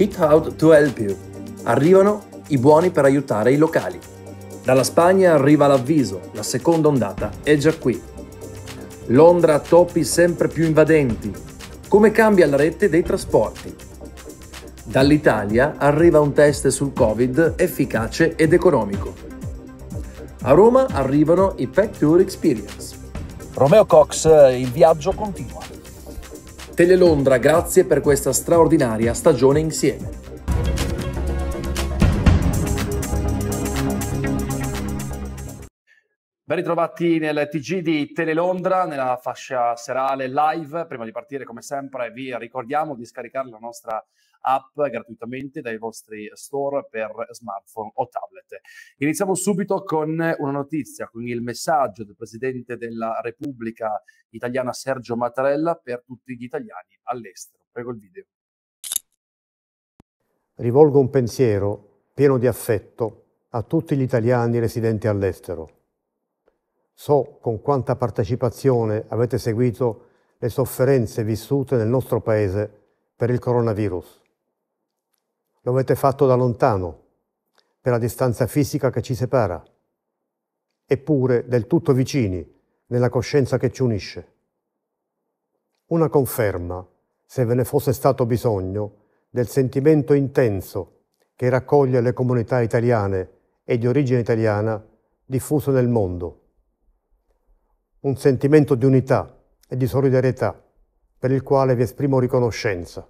Hit Out to Help You. Arrivano i buoni per aiutare i locali. Dalla Spagna arriva l'avviso, la seconda ondata è già qui. Londra ha topi sempre più invadenti. Come cambia la rete dei trasporti? Dall'Italia arriva un test sul Covid efficace ed economico. A Roma arrivano i Pack Tour Experience. Romeo Cox, il viaggio continua. Tele Londra, grazie per questa straordinaria stagione insieme. Ben ritrovati nel TG di Tele Londra, nella fascia serale live. Prima di partire, come sempre, vi ricordiamo di scaricare la nostra app gratuitamente dai vostri store per smartphone o tablet. Iniziamo subito con una notizia, con il messaggio del Presidente della Repubblica italiana Sergio Mattarella per tutti gli italiani all'estero. Prego il video. Rivolgo un pensiero pieno di affetto a tutti gli italiani residenti all'estero. So con quanta partecipazione avete seguito le sofferenze vissute nel nostro Paese per il coronavirus. Lo avete fatto da lontano, per la distanza fisica che ci separa, eppure del tutto vicini nella coscienza che ci unisce. Una conferma, se ve ne fosse stato bisogno, del sentimento intenso che raccoglie le comunità italiane e di origine italiana diffuso nel mondo. Un sentimento di unità e di solidarietà per il quale vi esprimo riconoscenza.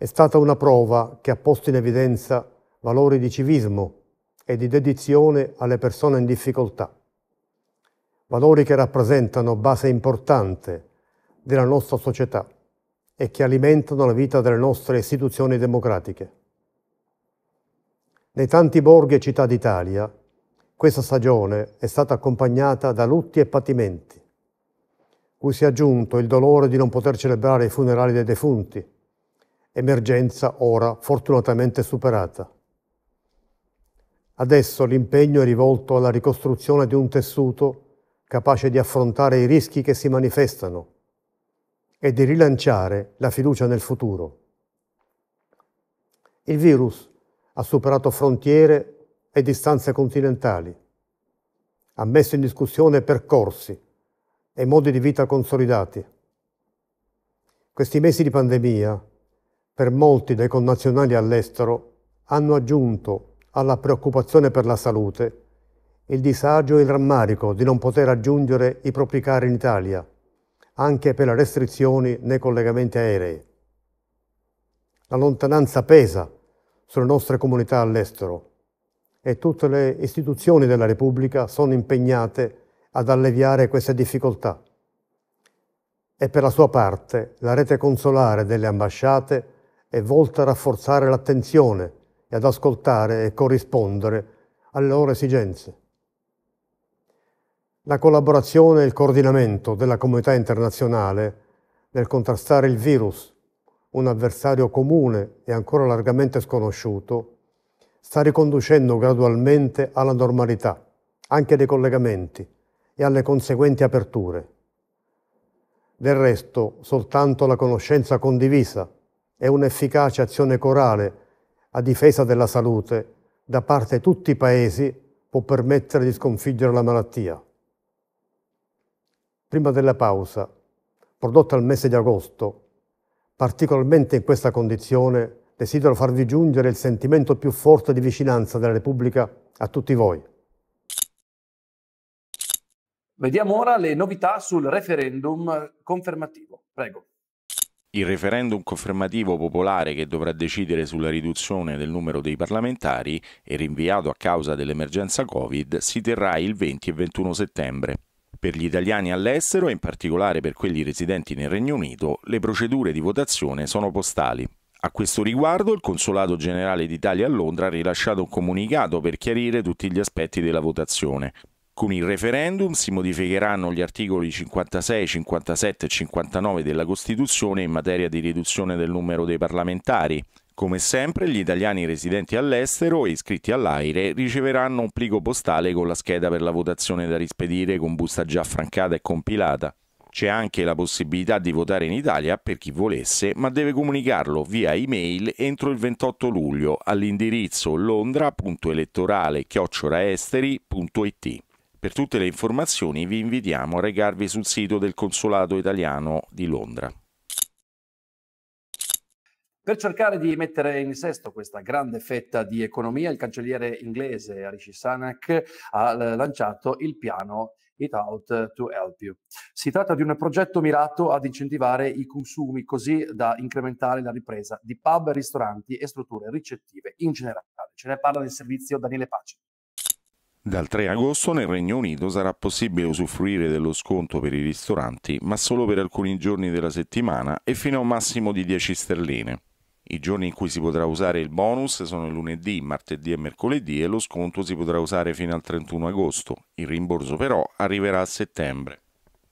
È stata una prova che ha posto in evidenza valori di civismo e di dedizione alle persone in difficoltà, valori che rappresentano base importante della nostra società e che alimentano la vita delle nostre istituzioni democratiche. Nei tanti borghi e città d'Italia, questa stagione è stata accompagnata da lutti e patimenti, cui si è aggiunto il dolore di non poter celebrare i funerali dei defunti, emergenza ora fortunatamente superata. Adesso l'impegno è rivolto alla ricostruzione di un tessuto capace di affrontare i rischi che si manifestano e di rilanciare la fiducia nel futuro. Il virus ha superato frontiere e distanze continentali, ha messo in discussione percorsi e modi di vita consolidati. Questi mesi di pandemia per molti dei connazionali all'estero hanno aggiunto alla preoccupazione per la salute il disagio e il rammarico di non poter raggiungere i propri cari in Italia, anche per le restrizioni nei collegamenti aerei. La lontananza pesa sulle nostre comunità all'estero e tutte le istituzioni della Repubblica sono impegnate ad alleviare queste difficoltà. E per la sua parte la rete consolare delle ambasciate è volta a rafforzare l'attenzione e ad ascoltare e corrispondere alle loro esigenze. La collaborazione e il coordinamento della comunità internazionale nel contrastare il virus, un avversario comune e ancora largamente sconosciuto, sta riconducendo gradualmente alla normalità anche dei collegamenti e alle conseguenti aperture. Del resto, soltanto la conoscenza condivisa e un'efficace azione corale a difesa della salute da parte di tutti i paesi può permettere di sconfiggere la malattia. Prima della pausa, prodotta al mese di agosto, particolarmente in questa condizione, desidero farvi giungere il sentimento più forte di vicinanza della Repubblica a tutti voi. Vediamo ora le novità sul referendum confermativo. Prego il referendum confermativo popolare che dovrà decidere sulla riduzione del numero dei parlamentari e rinviato a causa dell'emergenza Covid si terrà il 20 e 21 settembre. Per gli italiani all'estero e in particolare per quelli residenti nel Regno Unito le procedure di votazione sono postali. A questo riguardo il Consolato Generale d'Italia a Londra ha rilasciato un comunicato per chiarire tutti gli aspetti della votazione. Con il referendum si modificheranno gli articoli 56, 57 e 59 della Costituzione in materia di riduzione del numero dei parlamentari. Come sempre, gli italiani residenti all'estero e iscritti all'AIRE riceveranno un plico postale con la scheda per la votazione da rispedire con busta già francata e compilata. C'è anche la possibilità di votare in Italia per chi volesse, ma deve comunicarlo via email entro il 28 luglio all'indirizzo londra.elettorale-esteri.it. Per tutte le informazioni vi invitiamo a regarvi sul sito del Consolato italiano di Londra. Per cercare di mettere in sesto questa grande fetta di economia, il cancelliere inglese Arishi Sanak ha eh, lanciato il piano It Out to Help You. Si tratta di un progetto mirato ad incentivare i consumi così da incrementare la ripresa di pub, ristoranti e strutture ricettive in generale. Ce ne parla del servizio Daniele Pace. Dal 3 agosto nel Regno Unito sarà possibile usufruire dello sconto per i ristoranti, ma solo per alcuni giorni della settimana e fino a un massimo di 10 sterline. I giorni in cui si potrà usare il bonus sono il lunedì, martedì e mercoledì e lo sconto si potrà usare fino al 31 agosto. Il rimborso però arriverà a settembre.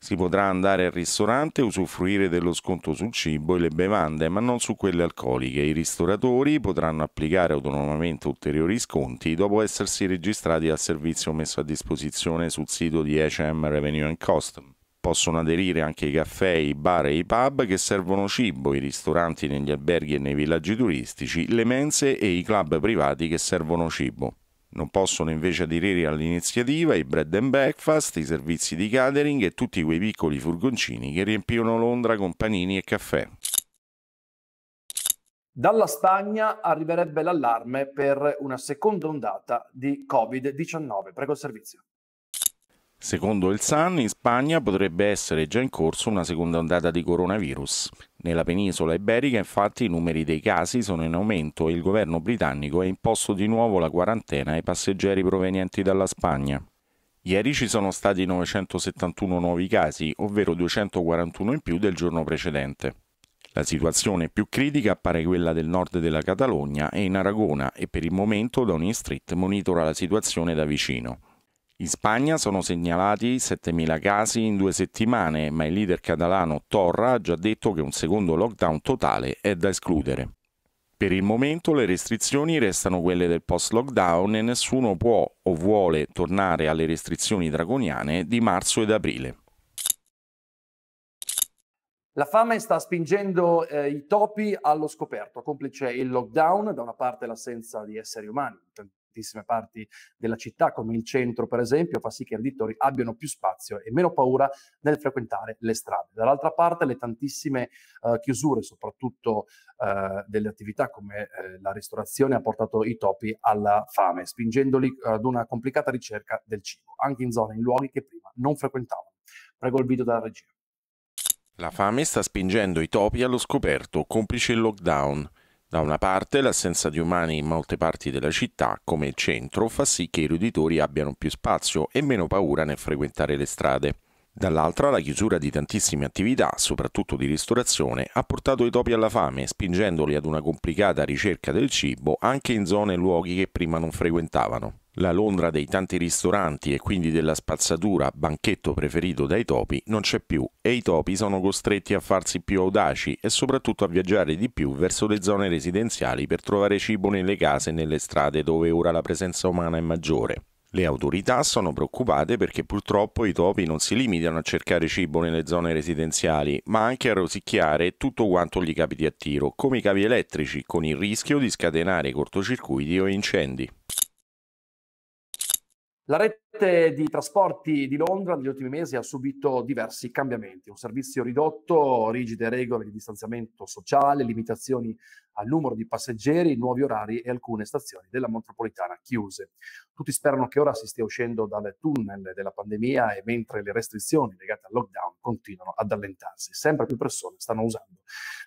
Si potrà andare al ristorante e usufruire dello sconto sul cibo e le bevande, ma non su quelle alcoliche. I ristoratori potranno applicare autonomamente ulteriori sconti dopo essersi registrati al servizio messo a disposizione sul sito di HM Revenue and Custom possono aderire anche i caffè, i bar e i pub che servono cibo, i ristoranti negli alberghi e nei villaggi turistici, le mense e i club privati che servono cibo. Non possono invece aderire all'iniziativa i bread and breakfast, i servizi di catering e tutti quei piccoli furgoncini che riempiono Londra con panini e caffè. Dalla Spagna arriverebbe l'allarme per una seconda ondata di Covid-19. Prego il servizio. Secondo il Sun, in Spagna potrebbe essere già in corso una seconda ondata di coronavirus. Nella penisola iberica infatti i numeri dei casi sono in aumento e il governo britannico ha imposto di nuovo la quarantena ai passeggeri provenienti dalla Spagna. Ieri ci sono stati 971 nuovi casi, ovvero 241 in più del giorno precedente. La situazione più critica appare quella del nord della Catalogna e in Aragona e per il momento Downing Street monitora la situazione da vicino. In Spagna sono segnalati 7.000 casi in due settimane, ma il leader catalano Torra ha già detto che un secondo lockdown totale è da escludere. Per il momento le restrizioni restano quelle del post-lockdown e nessuno può o vuole tornare alle restrizioni dragoniane di marzo ed aprile. La fame sta spingendo eh, i topi allo scoperto, complice il lockdown, da una parte l'assenza di esseri umani, tantissime parti della città, come il centro per esempio, fa sì che i editori abbiano più spazio e meno paura nel frequentare le strade. Dall'altra parte le tantissime uh, chiusure, soprattutto uh, delle attività come uh, la ristorazione, ha portato i topi alla fame, spingendoli ad una complicata ricerca del cibo, anche in zone, in luoghi che prima non frequentavano. Prego il video dalla regia. La fame sta spingendo i topi allo scoperto, complice il lockdown. Da una parte, l'assenza di umani in molte parti della città, come il centro, fa sì che i roditori abbiano più spazio e meno paura nel frequentare le strade. Dall'altra, la chiusura di tantissime attività, soprattutto di ristorazione, ha portato i topi alla fame, spingendoli ad una complicata ricerca del cibo anche in zone e luoghi che prima non frequentavano. La Londra dei tanti ristoranti e quindi della spazzatura, banchetto preferito dai topi, non c'è più e i topi sono costretti a farsi più audaci e soprattutto a viaggiare di più verso le zone residenziali per trovare cibo nelle case e nelle strade dove ora la presenza umana è maggiore. Le autorità sono preoccupate perché purtroppo i topi non si limitano a cercare cibo nelle zone residenziali, ma anche a rosicchiare tutto quanto gli capiti a tiro, come i cavi elettrici, con il rischio di scatenare cortocircuiti o incendi. La red rete di trasporti di Londra negli ultimi mesi ha subito diversi cambiamenti, un servizio ridotto, rigide regole di distanziamento sociale, limitazioni al numero di passeggeri, nuovi orari e alcune stazioni della metropolitana chiuse. Tutti sperano che ora si stia uscendo dal tunnel della pandemia e mentre le restrizioni legate al lockdown continuano ad allentarsi, sempre più persone stanno usando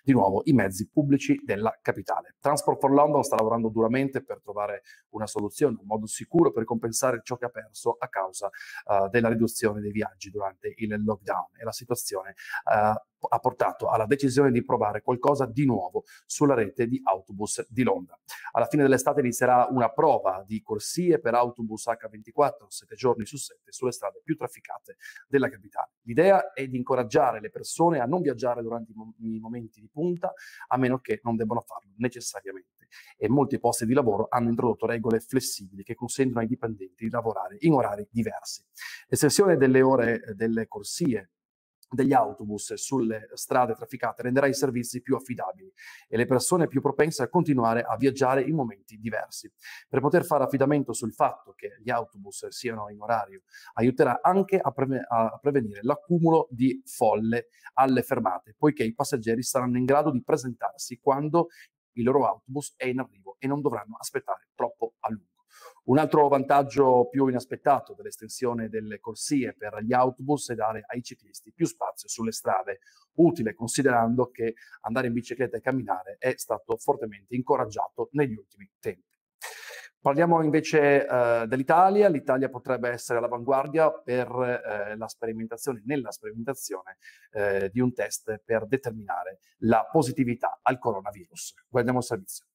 di nuovo i mezzi pubblici della capitale. Transport for London sta lavorando duramente per trovare una soluzione, un modo sicuro per compensare ciò che ha perso a causa uh, della riduzione dei viaggi durante il lockdown e la situazione uh, ha portato alla decisione di provare qualcosa di nuovo sulla rete di autobus di Londra. Alla fine dell'estate inizierà una prova di corsie per autobus H24, 7 giorni su 7, sulle strade più trafficate della capitale. L'idea è di incoraggiare le persone a non viaggiare durante i, mom- i momenti di punta, a meno che non debbano farlo necessariamente e molti posti di lavoro hanno introdotto regole flessibili che consentono ai dipendenti di lavorare in orari diversi. L'estensione delle ore eh, delle corsie degli autobus sulle strade trafficate renderà i servizi più affidabili e le persone più propense a continuare a viaggiare in momenti diversi. Per poter fare affidamento sul fatto che gli autobus siano in orario aiuterà anche a, preve a prevenire l'accumulo di folle alle fermate, poiché i passeggeri saranno in grado di presentarsi quando il loro autobus è in arrivo e non dovranno aspettare troppo a lungo. Un altro vantaggio più inaspettato dell'estensione delle corsie per gli autobus è dare ai ciclisti più spazio sulle strade, utile considerando che andare in bicicletta e camminare è stato fortemente incoraggiato negli ultimi tempi. Parliamo invece eh, dell'Italia, l'Italia potrebbe essere all'avanguardia per eh, la sperimentazione, nella sperimentazione eh, di un test per determinare la positività al coronavirus. Guardiamo il servizio.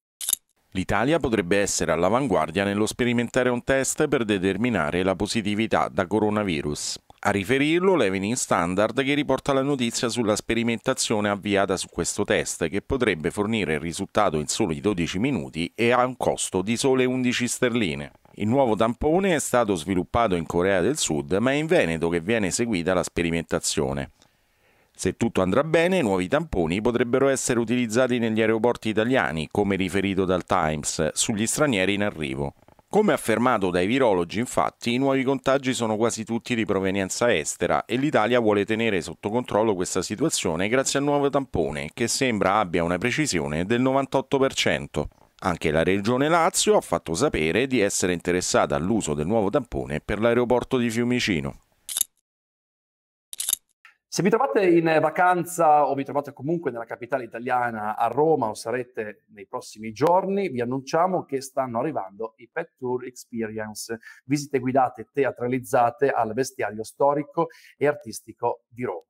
L'Italia potrebbe essere all'avanguardia nello sperimentare un test per determinare la positività da coronavirus. A riferirlo l'Evening Standard che riporta la notizia sulla sperimentazione avviata su questo test che potrebbe fornire il risultato in soli 12 minuti e a un costo di sole 11 sterline. Il nuovo tampone è stato sviluppato in Corea del Sud ma è in Veneto che viene eseguita la sperimentazione. Se tutto andrà bene, i nuovi tamponi potrebbero essere utilizzati negli aeroporti italiani, come riferito dal Times, sugli stranieri in arrivo. Come affermato dai virologi, infatti, i nuovi contagi sono quasi tutti di provenienza estera e l'Italia vuole tenere sotto controllo questa situazione grazie al nuovo tampone, che sembra abbia una precisione del 98%. Anche la Regione Lazio ha fatto sapere di essere interessata all'uso del nuovo tampone per l'aeroporto di Fiumicino. Se vi trovate in vacanza o vi trovate comunque nella capitale italiana a Roma o sarete nei prossimi giorni, vi annunciamo che stanno arrivando i Pet Tour Experience, visite guidate teatralizzate al vestiario storico e artistico di Roma.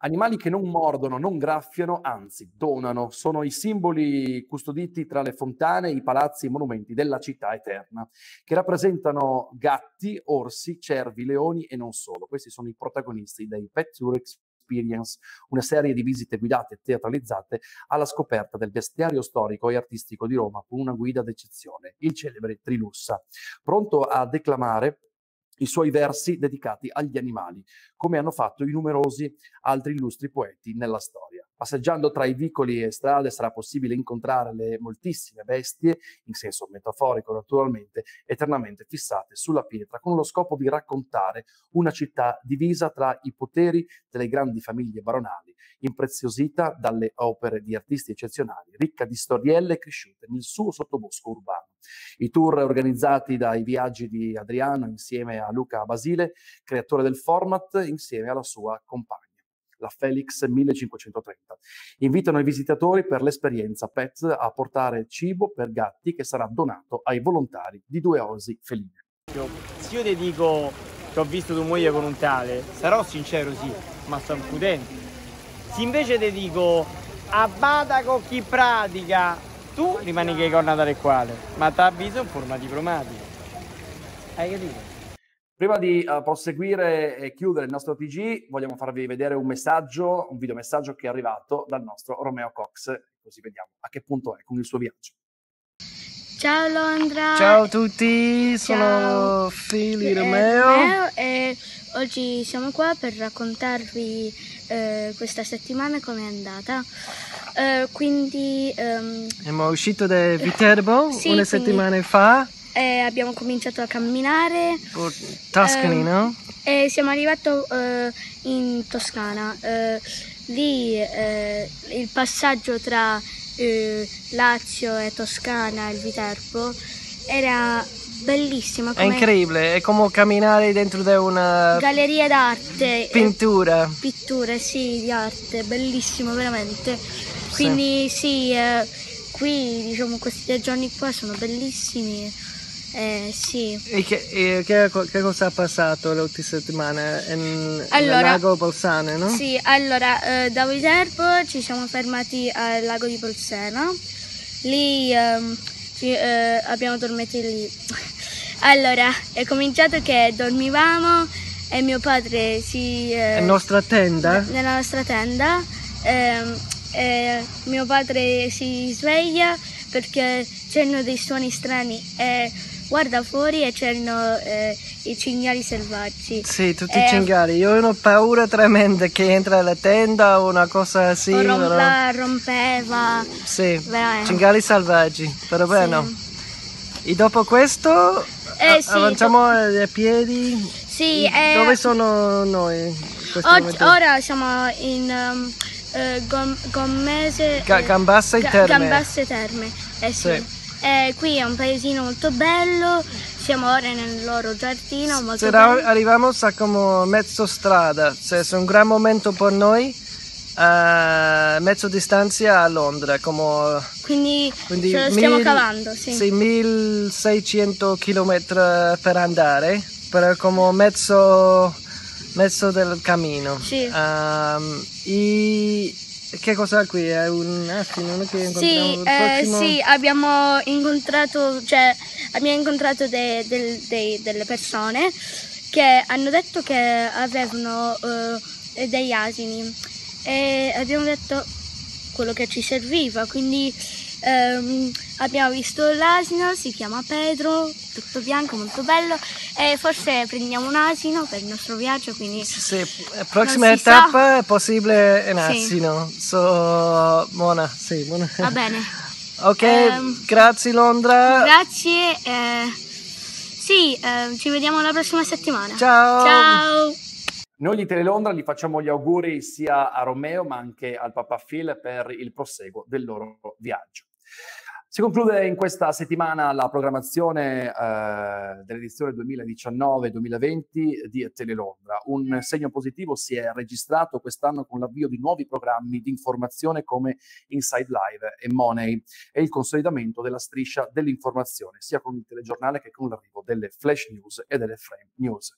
Animali che non mordono, non graffiano, anzi donano, sono i simboli custoditi tra le fontane, i palazzi e i monumenti della città eterna, che rappresentano gatti, orsi, cervi, leoni e non solo. Questi sono i protagonisti dei Pet Your Experience, una serie di visite guidate e teatralizzate alla scoperta del bestiario storico e artistico di Roma con una guida d'eccezione, il celebre Trilussa. Pronto a declamare i suoi versi dedicati agli animali, come hanno fatto i numerosi altri illustri poeti nella storia. Passeggiando tra i vicoli e strade sarà possibile incontrare le moltissime bestie, in senso metaforico naturalmente, eternamente fissate sulla pietra, con lo scopo di raccontare una città divisa tra i poteri delle grandi famiglie baronali, impreziosita dalle opere di artisti eccezionali, ricca di storielle cresciute nel suo sottobosco urbano. I tour organizzati dai viaggi di Adriano insieme a Luca Basile, creatore del format, insieme alla sua compagna la Felix 1530. Invitano i visitatori per l'esperienza PET a portare cibo per gatti che sarà donato ai volontari di due osi feline. Se io ti dico che ho visto tua moglie con un tale, sarò sincero sì, ma sono prudente. Se invece ti dico abbata con chi pratica, tu rimani che corna tale quale, ma ti avviso in forma diplomatica. Hai capito? Prima di uh, proseguire e chiudere il nostro TG, vogliamo farvi vedere un messaggio, un videomessaggio che è arrivato dal nostro Romeo Cox, così vediamo a che punto è con il suo viaggio. Ciao Londra! Ciao a tutti, sono Fili eh, Romeo. Romeo e oggi siamo qua per raccontarvi eh, questa settimana come è andata. Eh, quindi... Um... Siamo usciti da Viterbo sì, una quindi... settimana fa eh, abbiamo cominciato a camminare. Tuscany, eh, no? E siamo arrivati eh, in Toscana. Eh, lì eh, il passaggio tra eh, Lazio e Toscana, il Viterbo, era bellissimo. È incredibile, è come camminare dentro di una galleria d'arte. Pintura. pittura, sì, di arte, bellissimo veramente. Quindi sì, sì qui diciamo questi giorni qua sono bellissimi. Eh, sì. E che, e che, che cosa è passato le ultime settimane in, allora, lago Bolsane, no? Sì, allora eh, da Viterbo ci siamo fermati al lago di Bolsena. Lì ehm, fi, eh, abbiamo dormito lì. Allora, è cominciato che dormivamo e mio padre si... Eh, nostra tenda? Nella nostra tenda. Eh, mio padre si sveglia perché c'erano dei suoni strani e guarda fuori e c'erano eh, i cinghiali selvaggi. Sì, tutti e... i eh, cinghiali. Io ho una paura tremenda che entra alla tenda o una cosa sì. O rom- però... La rompeva. Sì, Veramente. cinghiali selvaggi, però bene. Sì. E dopo questo eh, sì, avanziamo do... a piedi. Sì, eh... Dove sono noi? Oggi, ora siamo in... Um... Eh, Gommese Gambasse Terme Gambasse Terme eh sì. sì. Eh, qui è un paesino molto bello, siamo ora nel loro giardino molto bello. arrivamos a como mezzo strada, cioè è un gran momento per noi, a eh, mezzo distanza a Londra, como... quindi, quindi ce lo stiamo mil, cavando, sì. sì 1600 km per andare, però come mezzo, mezzo del cammino. Sì. Um, ehm, e che cosa qui? È un attimo che incontriamo sì, eh, prossimo... eh, sì, abbiamo incontrato, cioè, abbiamo incontrato de, de, de, delle persone che hanno detto che avevano eh, degli asini e abbiamo detto quello che ci serviva, quindi ehm, abbiamo visto l'asino, si chiama Pedro, tutto bianco, molto bello e forse prendiamo un asino per il nostro viaggio, quindi Sì, prossima tappa è possibile un asino. Sì. So Mona, sì, Mona. Va bene. ok, ehm, grazie Londra. Grazie eh, sì, eh, ci vediamo la prossima settimana. Ciao. Ciao. Noi di Tele Londra gli facciamo gli auguri sia a Romeo ma anche al papà Phil per il proseguo del loro viaggio. Si conclude in questa settimana la programmazione eh, dell'edizione 2019-2020 di Tele Londra. Un segno positivo si è registrato quest'anno con l'avvio di nuovi programmi di informazione come Inside Live e Money e il consolidamento della striscia dell'informazione, sia con il telegiornale che con l'arrivo delle flash news e delle frame news.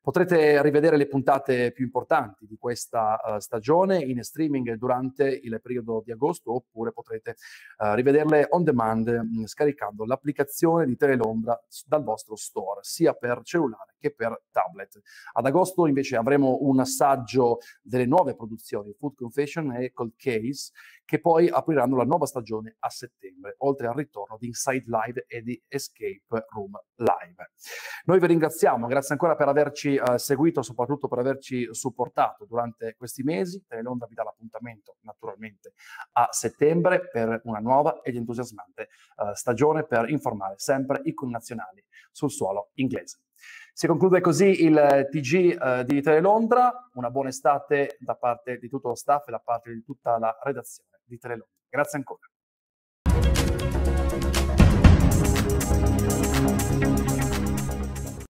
Potrete rivedere le puntate più importanti di questa uh, stagione in streaming durante il periodo di agosto oppure potrete uh, rivederle on demand demand mm, scaricando l'applicazione di Telelombra dal vostro store, sia per cellulare che per tablet. Ad agosto invece avremo un assaggio delle nuove produzioni, Food Confession e Cold Case, che poi apriranno la nuova stagione a settembre, oltre al ritorno di Inside Live e di Escape Room Live. Noi vi ringraziamo, grazie ancora per averci eh, seguito, soprattutto per averci supportato durante questi mesi. Telelonda vi dà l'appuntamento naturalmente a settembre per una nuova ed entusiasmante eh, stagione per informare sempre i connazionali sul suolo inglese. Si conclude così il eh, TG eh, di Tele Londra. Una buona estate da parte di tutto lo staff e da parte di tutta la redazione di Tele Londra. Grazie ancora.